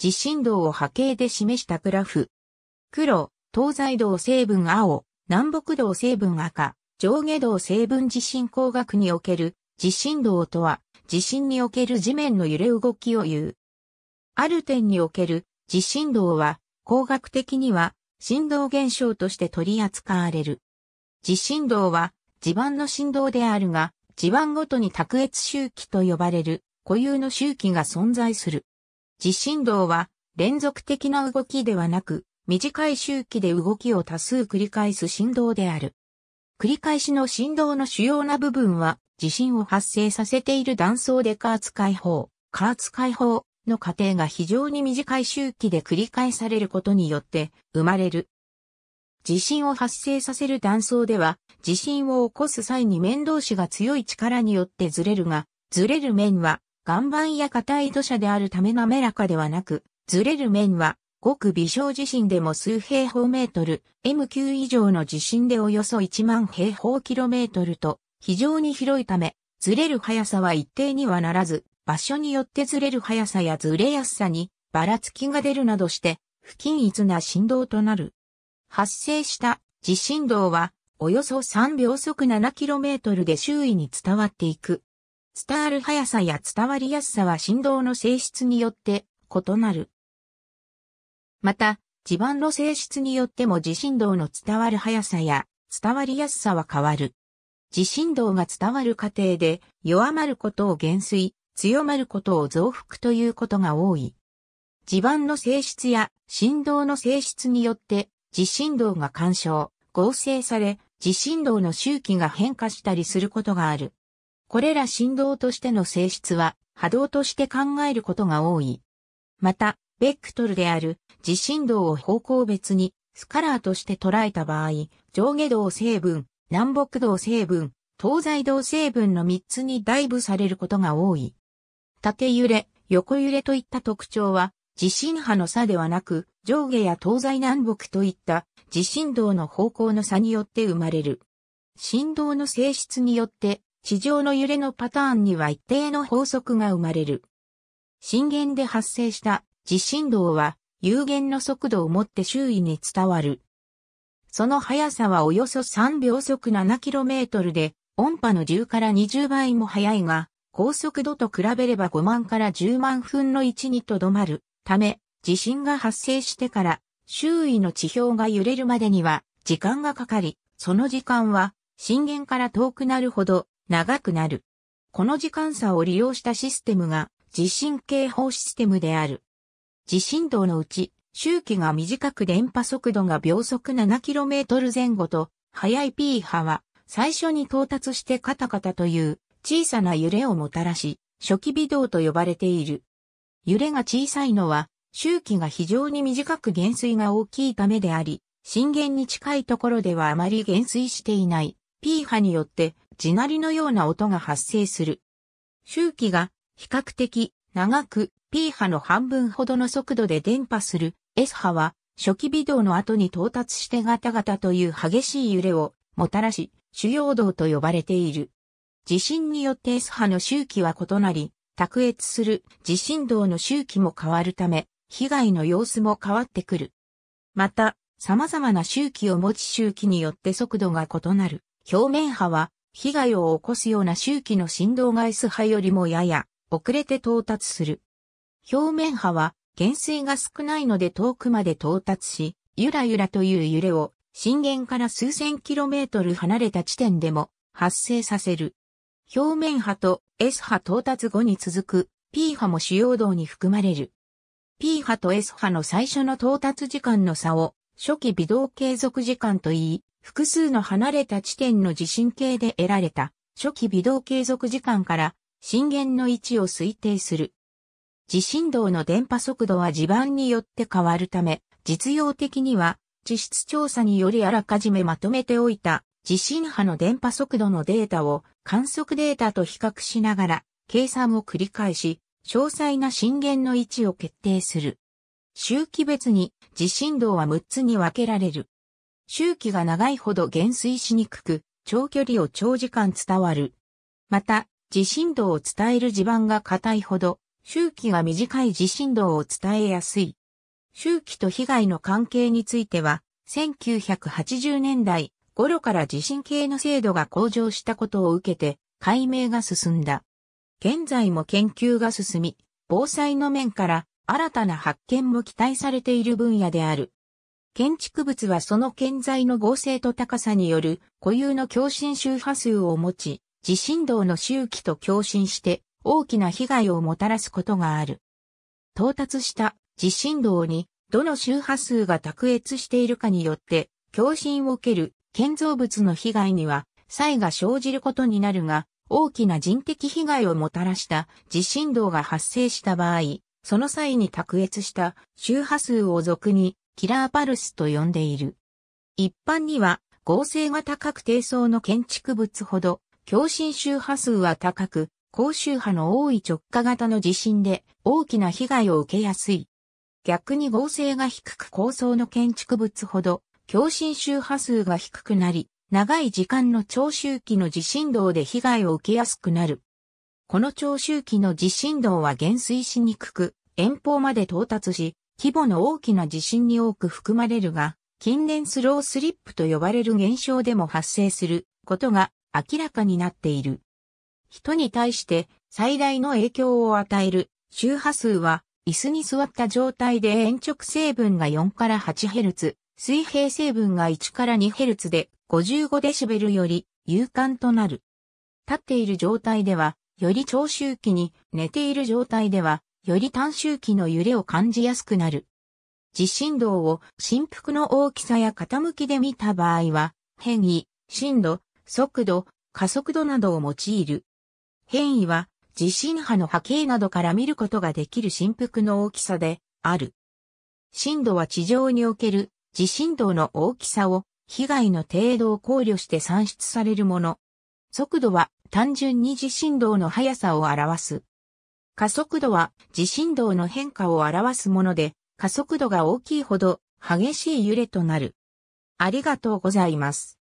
地震動を波形で示したグラフ。黒、東西道成分青、南北道成分赤、上下道成分地震工学における地震動とは、地震における地面の揺れ動きを言う。ある点における地震動は、工学的には振動現象として取り扱われる。地震動は地盤の振動であるが、地盤ごとに卓越周期と呼ばれる固有の周期が存在する。地震動は連続的な動きではなく、短い周期で動きを多数繰り返す振動である。繰り返しの振動の主要な部分は、地震を発生させている断層で加圧解放、加圧解放の過程が非常に短い周期で繰り返されることによって生まれる。地震を発生させる断層では、地震を起こす際に面同士が強い力によってずれるが、ずれる面は岩盤や硬い土砂であるため滑らかではなく、ずれる面は、ごく微小地震でも数平方メートル、M 級以上の地震でおよそ1万平方キロメートルと、非常に広いため、ずれる速さは一定にはならず、場所によってずれる速さやずれやすさに、ばらつきが出るなどして、不均一な振動となる。発生した地震動は、およそ3秒速7キロメートルで周囲に伝わっていく。伝わる速さや伝わりやすさは振動の性質によって異なる。また、地盤の性質によっても地震動の伝わる速さや伝わりやすさは変わる。地震動が伝わる過程で弱まることを減衰、強まることを増幅ということが多い。地盤の性質や振動の性質によって地震動が干渉、合成され、地震動の周期が変化したりすることがある。これら振動としての性質は波動として考えることが多い。また、ベクトルである地震動を方向別にスカラーとして捉えた場合、上下動成分、南北動成分、東西動成分の3つに大ブされることが多い。縦揺れ、横揺れといった特徴は、地震波の差ではなく、上下や東西南北といった地震動の方向の差によって生まれる。振動の性質によって地上の揺れのパターンには一定の法則が生まれる。震源で発生した地震動は有限の速度をもって周囲に伝わる。その速さはおよそ3秒速 7km で音波の10から20倍も速いが、高速度と比べれば5万から10万分の1にとどまるため、地震が発生してから周囲の地表が揺れるまでには時間がかかり、その時間は震源から遠くなるほど長くなる。この時間差を利用したシステムが地震警報システムである。地震動のうち、周期が短く電波速度が秒速 7km 前後と、速い P 波は最初に到達してカタカタという小さな揺れをもたらし、初期微動と呼ばれている。揺れが小さいのは、周期が非常に短く減衰が大きいためであり、震源に近いところではあまり減衰していない。P 波によって地鳴りのような音が発生する。周期が比較的長く P 波の半分ほどの速度で伝播する S 波は初期微動の後に到達してガタガタという激しい揺れをもたらし主要動と呼ばれている。地震によって S 波の周期は異なり、卓越する地震動の周期も変わるため、被害の様子も変わってくる。また、様々な周期を持ち周期によって速度が異なる。表面波は被害を起こすような周期の振動が、S 波よりもやや遅れて到達する。表面波は減衰が少ないので遠くまで到達し、ゆらゆらという揺れを震源から数千キロメートル離れた地点でも発生させる。表面波と S 波到達後に続く P 波も主要動に含まれる。P 波と S 波の最初の到達時間の差を初期微動継続時間といい、複数の離れた地点の地震計で得られた初期微動継続時間から震源の位置を推定する。地震動の電波速度は地盤によって変わるため、実用的には地質調査によりあらかじめまとめておいた地震波の電波速度のデータを観測データと比較しながら計算を繰り返し、詳細な震源の位置を決定する。周期別に地震動は6つに分けられる。周期が長いほど減衰しにくく、長距離を長時間伝わる。また、地震動を伝える地盤が硬いほど、周期が短い地震動を伝えやすい。周期と被害の関係については、1980年代頃から地震系の精度が向上したことを受けて、解明が進んだ。現在も研究が進み、防災の面から新たな発見も期待されている分野である。建築物はその建材の合成と高さによる固有の共振周波数を持ち、地震動の周期と共振して大きな被害をもたらすことがある。到達した地震動にどの周波数が卓越しているかによって共振を受ける建造物の被害には差異が生じることになるが、大きな人的被害をもたらした地震動が発生した場合、その際に卓越した周波数を俗にキラーパルスと呼んでいる。一般には合成が高く低層の建築物ほど共振周波数は高く、高周波の多い直下型の地震で大きな被害を受けやすい。逆に合成が低く高層の建築物ほど共振周波数が低くなり、長い時間の長周期の地震動で被害を受けやすくなる。この長周期の地震動は減衰しにくく、遠方まで到達し、規模の大きな地震に多く含まれるが、近年スロースリップと呼ばれる現象でも発生することが明らかになっている。人に対して最大の影響を与える周波数は椅子に座った状態で延直成分が4から 8Hz、水平成分が1から 2Hz で 55dB より勇敢となる。立っている状態では、より長周期に、寝ている状態では、より短周期の揺れを感じやすくなる。地震動を振幅の大きさや傾きで見た場合は、変異、震度、速度、加速度などを用いる。変異は地震波の波形などから見ることができる振幅の大きさである。震度は地上における地震動の大きさを被害の程度を考慮して算出されるもの。速度は単純に地震動の速さを表す。加速度は地震動の変化を表すもので、加速度が大きいほど激しい揺れとなる。ありがとうございます。